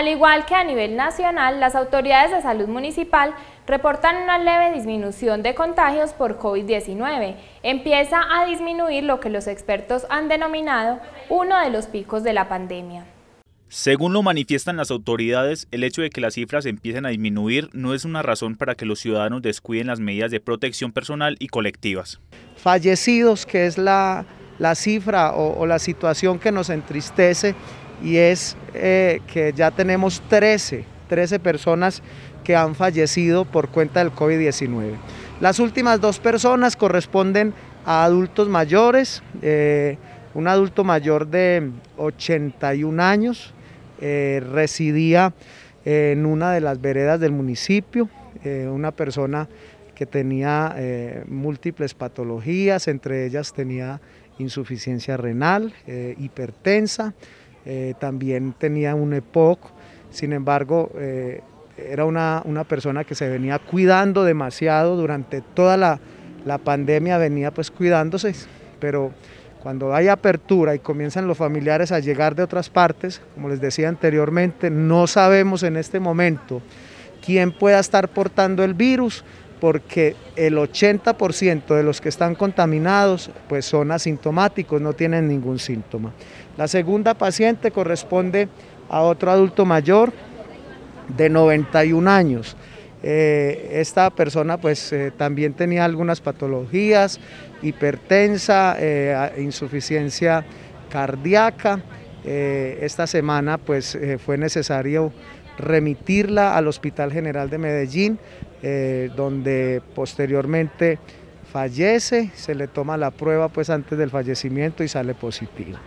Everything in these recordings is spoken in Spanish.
Al igual que a nivel nacional, las autoridades de salud municipal reportan una leve disminución de contagios por COVID-19. Empieza a disminuir lo que los expertos han denominado uno de los picos de la pandemia. Según lo manifiestan las autoridades, el hecho de que las cifras empiecen a disminuir no es una razón para que los ciudadanos descuiden las medidas de protección personal y colectivas. Fallecidos, que es la, cifra o, o la situación que nos entristece, y es eh, que ya tenemos 13, 13 personas que han fallecido por cuenta del COVID-19. Las últimas dos personas corresponden a adultos mayores, eh, un adulto mayor de 81 años, eh, residía en una de las veredas del municipio, una persona que tenía múltiples patologías, entre ellas tenía insuficiencia renal, hipertensa, eh, también tenía un EPOC, sin embargo, eh, era una, persona que se venía cuidando demasiado durante toda la, la pandemia, venía pues cuidándose, pero cuando hay apertura y comienzan los familiares a llegar de otras partes, como les decía anteriormente, no sabemos en este momento quién pueda estar portando el virus, porque el 80% de los que están contaminados pues son asintomáticos, no tienen ningún síntoma. La segunda paciente corresponde a otro adulto mayor de 91 años. Eh, esta persona pues eh, también tenía algunas patologías, hipertensa, eh, insuficiencia cardíaca. esta semana pues fue necesario remitirla al Hospital General de Medellín, eh, donde posteriormente fallece, se le toma la prueba pues antes del fallecimiento y sale positiva.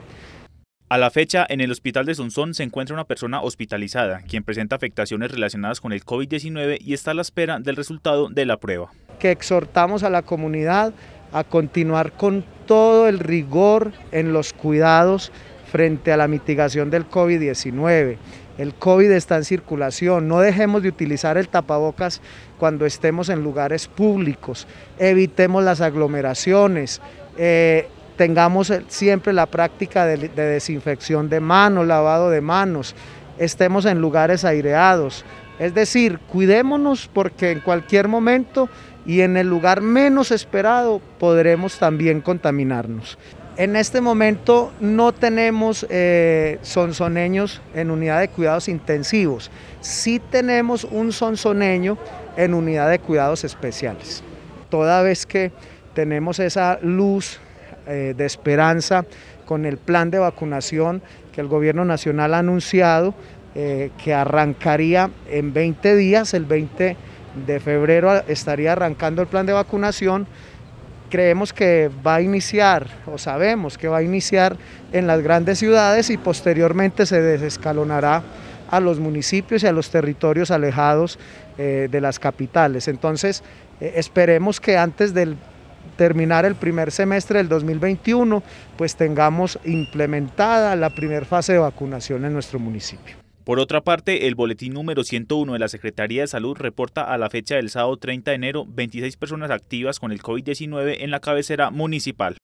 A la fecha, en el hospital de Sonsón se encuentra una persona hospitalizada, quien presenta afectaciones relacionadas con el COVID-19 y está a la espera del resultado de la prueba. Que exhortamos a la comunidad a continuar con todo el rigor en los cuidados frente a la mitigación del COVID-19. El COVID está en circulación, no dejemos de utilizar el tapabocas cuando estemos en lugares públicos, evitemos las aglomeraciones, eh, tengamos siempre la práctica de desinfección de manos, lavado de manos, estemos en lugares aireados, es decir, cuidémonos porque en cualquier momento y en el lugar menos esperado podremos también contaminarnos. En este momento no tenemos eh, sonsoneños en unidad de cuidados intensivos, sí tenemos un sonsoneño en unidad de cuidados especiales. Toda vez que tenemos esa luz eh, de esperanza con el plan de vacunación que el gobierno nacional ha anunciado, eh, que arrancaría en 20 días, el 20 de febrero estaría arrancando el plan de vacunación. Creemos que va a iniciar, o sabemos que va a iniciar en las grandes ciudades y posteriormente se desescalonará a los municipios y a los territorios alejados eh, de las capitales. Entonces, eh, esperemos que antes de terminar el primer semestre del 2021, pues tengamos implementada la primera fase de vacunación en nuestro municipio. Por otra parte, el boletín número 101 de la Secretaría de Salud reporta a la fecha del sábado 30 de enero 26 personas activas con el COVID-19 en la cabecera municipal.